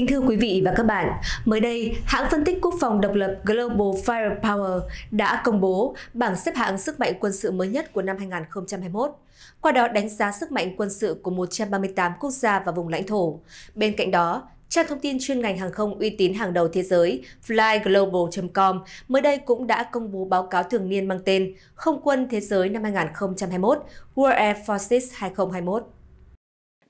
Kính thưa quý vị và các bạn, mới đây, hãng phân tích quốc phòng độc lập Global Firepower đã công bố bảng xếp hạng sức mạnh quân sự mới nhất của năm 2021, qua đó đánh giá sức mạnh quân sự của 138 quốc gia và vùng lãnh thổ. Bên cạnh đó, Trang thông tin chuyên ngành hàng không uy tín hàng đầu thế giới flyglobal.com mới đây cũng đã công bố báo cáo thường niên mang tên Không quân thế giới năm 2021 World Air Forces 2021.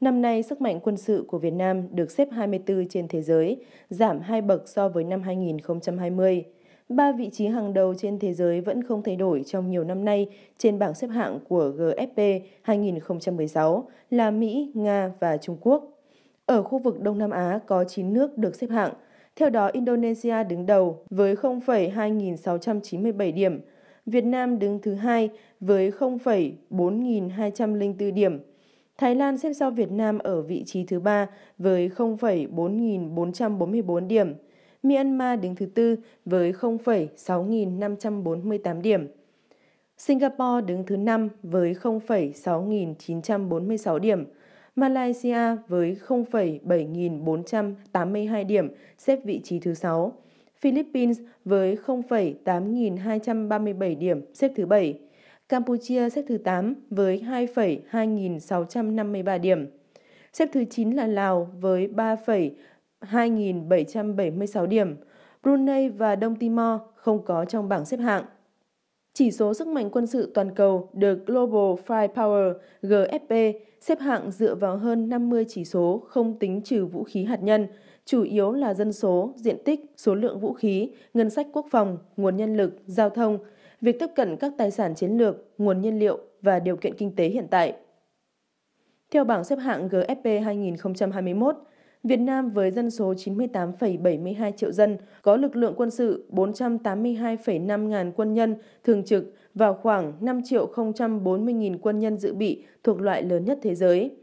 Năm nay, sức mạnh quân sự của Việt Nam được xếp 24 trên thế giới, giảm 2 bậc so với năm 2020. Ba vị trí hàng đầu trên thế giới vẫn không thay đổi trong nhiều năm nay trên bảng xếp hạng của GFP 2016 là Mỹ, Nga và Trung Quốc. Ở khu vực Đông Nam Á có 9 nước được xếp hạng, theo đó Indonesia đứng đầu với 0,2697 điểm, Việt Nam đứng thứ hai với 0,4204 điểm, Thái Lan xếp sau Việt Nam ở vị trí thứ 3 với 0,4444 điểm. Myanmar đứng thứ tư với 0,6548 điểm. Singapore đứng thứ 5 với 0,6946 điểm. Malaysia với 0,7482 điểm xếp vị trí thứ 6. Philippines với 0,8237 điểm xếp thứ 7. Campuchia xếp thứ 8 với 2,2653 điểm. Xếp thứ 9 là Lào với 3,2776 điểm. Brunei và Đông Timor không có trong bảng xếp hạng. Chỉ số sức mạnh quân sự toàn cầu được Global Firepower GFP xếp hạng dựa vào hơn 50 chỉ số không tính trừ vũ khí hạt nhân, chủ yếu là dân số, diện tích, số lượng vũ khí, ngân sách quốc phòng, nguồn nhân lực, giao thông, việc tiếp cận các tài sản chiến lược, nguồn nhiên liệu và điều kiện kinh tế hiện tại. Theo bảng xếp hạng GFP 2021, Việt Nam với dân số 98,72 triệu dân có lực lượng quân sự 482,5 ngàn quân nhân thường trực và khoảng 5 triệu 040 nghìn quân nhân dự bị thuộc loại lớn nhất thế giới.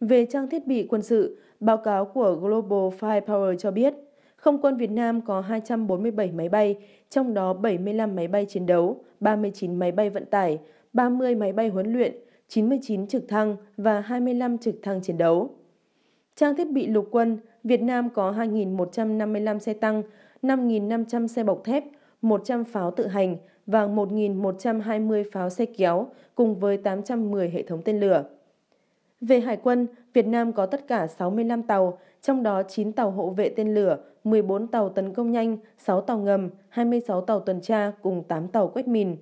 Về trang thiết bị quân sự, báo cáo của Global Firepower cho biết – không quân Việt Nam có 247 máy bay, trong đó 75 máy bay chiến đấu, 39 máy bay vận tải, 30 máy bay huấn luyện, 99 trực thăng và 25 trực thăng chiến đấu. Trang thiết bị lục quân, Việt Nam có 2.155 xe tăng, 5.500 xe bọc thép, 100 pháo tự hành và 1.120 pháo xe kéo cùng với 810 hệ thống tên lửa. Về hải quân, Việt Nam có tất cả 65 tàu, trong đó 9 tàu hộ vệ tên lửa, 14 tàu tấn công nhanh, 6 tàu ngầm, 26 tàu tuần tra cùng 8 tàu quét mìn.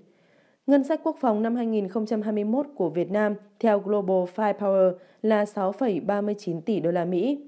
Ngân sách quốc phòng năm 2021 của Việt Nam theo Global Firepower là 6,39 tỷ đô la Mỹ.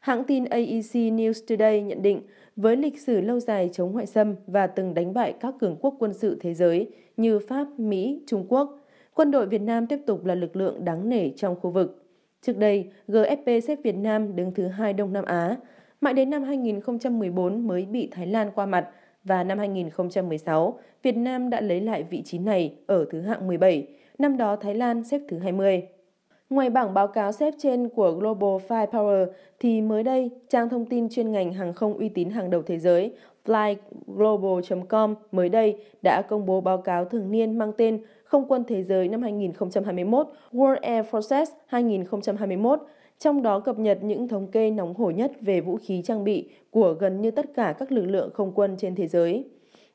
Hãng tin AEC News Today nhận định, với lịch sử lâu dài chống ngoại xâm và từng đánh bại các cường quốc quân sự thế giới như Pháp, Mỹ, Trung Quốc, quân đội Việt Nam tiếp tục là lực lượng đáng nể trong khu vực. Trước đây, GFP xếp Việt Nam đứng thứ hai Đông Nam Á, mãi đến năm 2014 mới bị Thái Lan qua mặt và năm 2016, Việt Nam đã lấy lại vị trí này ở thứ hạng 17, năm đó Thái Lan xếp thứ 20. Ngoài bảng báo cáo xếp trên của Global Firepower thì mới đây, trang thông tin chuyên ngành hàng không uy tín hàng đầu thế giới flyglobal.com mới đây đã công bố báo cáo thường niên mang tên Không quân thế giới năm 2021 World Air Forces 2021 trong đó cập nhật những thống kê nóng hổi nhất về vũ khí trang bị của gần như tất cả các lực lượng không quân trên thế giới.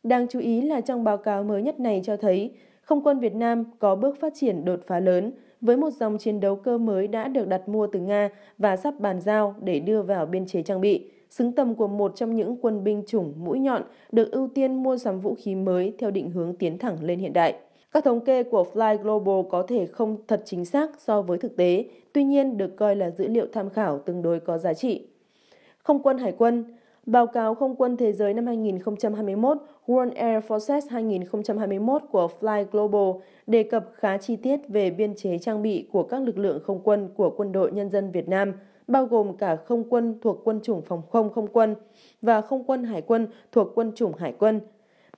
Đáng chú ý là trong báo cáo mới nhất này cho thấy, không quân Việt Nam có bước phát triển đột phá lớn với một dòng chiến đấu cơ mới đã được đặt mua từ Nga và sắp bàn giao để đưa vào biên chế trang bị, xứng tầm của một trong những quân binh chủng mũi nhọn được ưu tiên mua sắm vũ khí mới theo định hướng tiến thẳng lên hiện đại. Các thống kê của Fly Global có thể không thật chính xác so với thực tế, tuy nhiên được coi là dữ liệu tham khảo tương đối có giá trị. Không quân Hải quân Báo cáo Không quân Thế giới năm 2021 World Air Forces 2021 của Fly Global đề cập khá chi tiết về biên chế trang bị của các lực lượng không quân của Quân đội Nhân dân Việt Nam, bao gồm cả không quân thuộc quân chủng phòng không không quân và không quân hải quân thuộc quân chủng hải quân,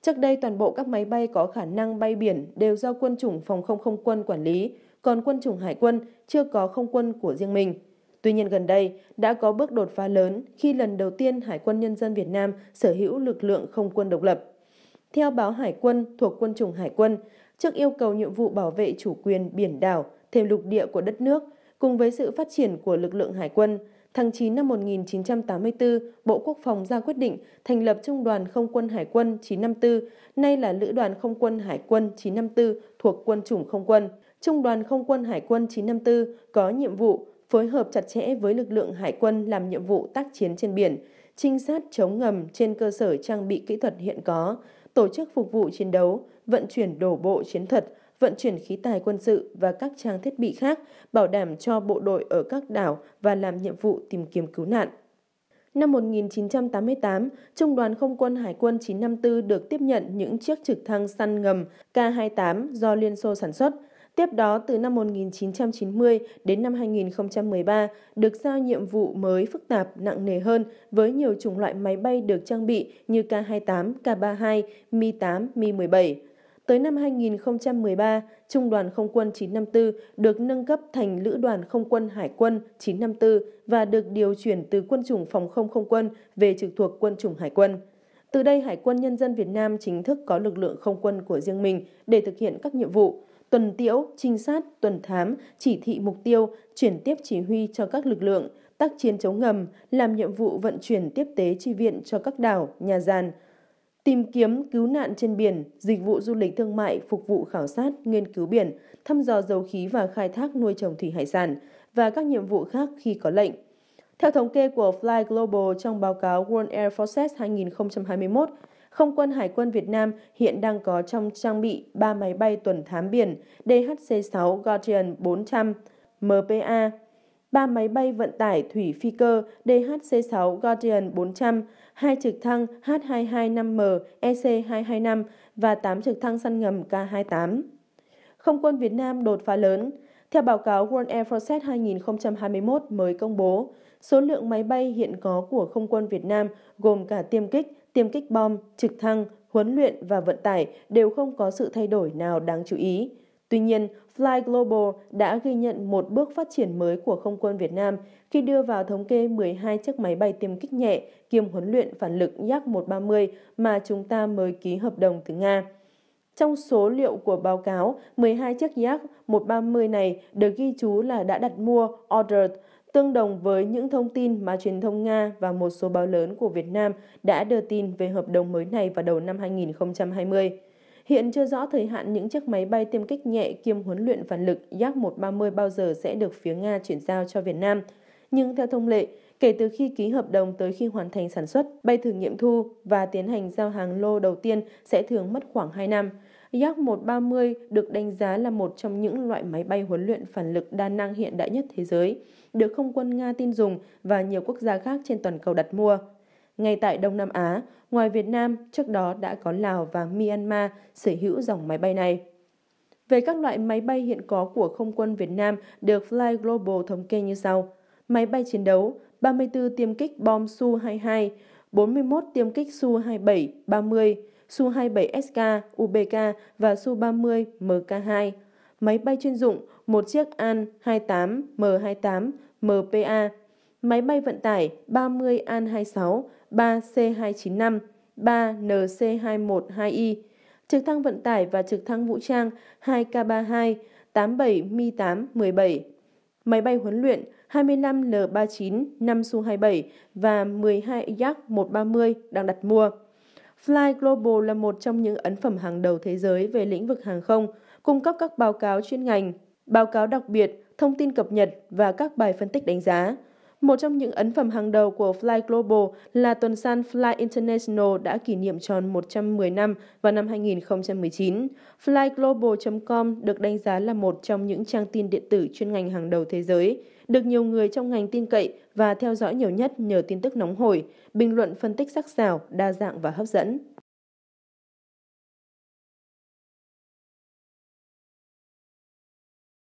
Trước đây toàn bộ các máy bay có khả năng bay biển đều do quân chủng phòng không không quân quản lý, còn quân chủng hải quân chưa có không quân của riêng mình. Tuy nhiên gần đây đã có bước đột phá lớn khi lần đầu tiên Hải quân Nhân dân Việt Nam sở hữu lực lượng không quân độc lập. Theo báo Hải quân thuộc quân chủng Hải quân, trước yêu cầu nhiệm vụ bảo vệ chủ quyền biển đảo, thêm lục địa của đất nước, cùng với sự phát triển của lực lượng Hải quân, tháng 9 năm 1984, Bộ Quốc phòng ra quyết định thành lập Trung đoàn Không quân Hải quân 954, nay là Lữ đoàn Không quân Hải quân 954 thuộc Quân chủng Không quân. Trung đoàn Không quân Hải quân 954 có nhiệm vụ phối hợp chặt chẽ với lực lượng hải quân làm nhiệm vụ tác chiến trên biển, trinh sát chống ngầm trên cơ sở trang bị kỹ thuật hiện có, tổ chức phục vụ chiến đấu, vận chuyển đổ bộ chiến thuật, vận chuyển khí tài quân sự và các trang thiết bị khác, bảo đảm cho bộ đội ở các đảo và làm nhiệm vụ tìm kiếm cứu nạn. Năm 1988, Trung đoàn Không quân Hải quân 954 được tiếp nhận những chiếc trực thăng săn ngầm K-28 do Liên Xô sản xuất. Tiếp đó, từ năm 1990 đến năm 2013, được giao nhiệm vụ mới phức tạp, nặng nề hơn với nhiều chủng loại máy bay được trang bị như K-28, K-32, Mi-8, Mi-17. Tới năm 2013, Trung đoàn Không quân 954 được nâng cấp thành Lữ đoàn Không quân Hải quân 954 và được điều chuyển từ quân chủng phòng không không quân về trực thuộc quân chủng Hải quân. Từ đây, Hải quân Nhân dân Việt Nam chính thức có lực lượng không quân của riêng mình để thực hiện các nhiệm vụ tuần tiễu, trinh sát, tuần thám, chỉ thị mục tiêu, chuyển tiếp chỉ huy cho các lực lượng, tác chiến chống ngầm, làm nhiệm vụ vận chuyển tiếp tế chi viện cho các đảo, nhà giàn, tìm kiếm cứu nạn trên biển, dịch vụ du lịch thương mại phục vụ khảo sát, nghiên cứu biển, thăm dò dầu khí và khai thác nuôi trồng thủy hải sản và các nhiệm vụ khác khi có lệnh. Theo thống kê của Fly Global trong báo cáo World Air Forces 2021, Không quân Hải quân Việt Nam hiện đang có trong trang bị 3 máy bay tuần thám biển DHC-6 Guardian 400, MPA 3 máy bay vận tải thủy phi cơ DHC-6 Guardian 400, 2 trực thăng H225M EC-225 và 8 trực thăng săn ngầm K-28. Không quân Việt Nam đột phá lớn. Theo báo cáo World Air Force 2021 mới công bố, số lượng máy bay hiện có của không quân Việt Nam gồm cả tiêm kích, tiêm kích bom, trực thăng, huấn luyện và vận tải đều không có sự thay đổi nào đáng chú ý. Tuy nhiên, Fly Global đã ghi nhận một bước phát triển mới của không quân Việt Nam khi đưa vào thống kê 12 chiếc máy bay tiêm kích nhẹ kiêm huấn luyện phản lực Yak-130 mà chúng ta mới ký hợp đồng từ Nga. Trong số liệu của báo cáo, 12 chiếc Yak-130 này được ghi chú là đã đặt mua order tương đồng với những thông tin mà truyền thông Nga và một số báo lớn của Việt Nam đã đưa tin về hợp đồng mới này vào đầu năm 2020. Hiện chưa rõ thời hạn những chiếc máy bay tiêm kích nhẹ kiêm huấn luyện phản lực Yak-130 bao giờ sẽ được phía Nga chuyển giao cho Việt Nam. Nhưng theo thông lệ, kể từ khi ký hợp đồng tới khi hoàn thành sản xuất, bay thử nghiệm thu và tiến hành giao hàng lô đầu tiên sẽ thường mất khoảng 2 năm. Yak-130 được đánh giá là một trong những loại máy bay huấn luyện phản lực đa năng hiện đại nhất thế giới, được không quân Nga tin dùng và nhiều quốc gia khác trên toàn cầu đặt mua. Ngay tại Đông Nam Á, ngoài Việt Nam, trước đó đã có Lào và Myanmar sở hữu dòng máy bay này. Về các loại máy bay hiện có của không quân Việt Nam được Fly Global thống kê như sau. Máy bay chiến đấu, 34 tiêm kích bom Su-22, 41 tiêm kích Su-27, 30, Su-27SK, UBK và Su-30 MK2. Máy bay chuyên dụng, một chiếc An-28 M28 MPA máy bay vận tải 30 An 26, 3 C295, 3 NC212I, trực thăng vận tải và trực thăng vũ trang 2K32, 87 Mi-8 17, máy bay huấn luyện 25 L-39, 5 Su-27 và 12 Yak 130 đang đặt mua. Fly Global là một trong những ấn phẩm hàng đầu thế giới về lĩnh vực hàng không, cung cấp các báo cáo chuyên ngành, báo cáo đặc biệt, thông tin cập nhật và các bài phân tích đánh giá. Một trong những ấn phẩm hàng đầu của Fly Global là tuần san Fly International đã kỷ niệm tròn 110 năm vào năm 2019. FlyGlobal.com được đánh giá là một trong những trang tin điện tử chuyên ngành hàng đầu thế giới, được nhiều người trong ngành tin cậy và theo dõi nhiều nhất nhờ tin tức nóng hổi, bình luận phân tích sắc sảo, đa dạng và hấp dẫn.